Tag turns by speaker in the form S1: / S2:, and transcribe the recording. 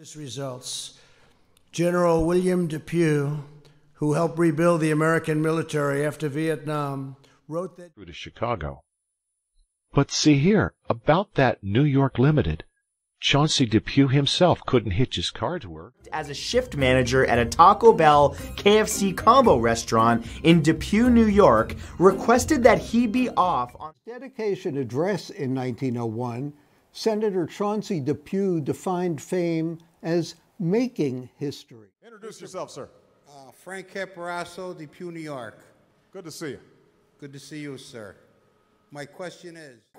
S1: This
S2: results. General William Depew, who helped rebuild the American military after Vietnam, wrote
S1: that to Chicago.
S3: But see here, about that New York Limited, Chauncey Depew himself couldn't hitch his car to work.
S4: As a shift manager at a Taco Bell KFC combo restaurant in Depew, New York, requested that he be off on
S5: dedication address in 1901 Senator Chauncey Depew defined fame as making history.
S1: Introduce yourself, sir. Uh, Frank Caparasso, Depew, New York. Good to see you. Good to see you, sir. My question is.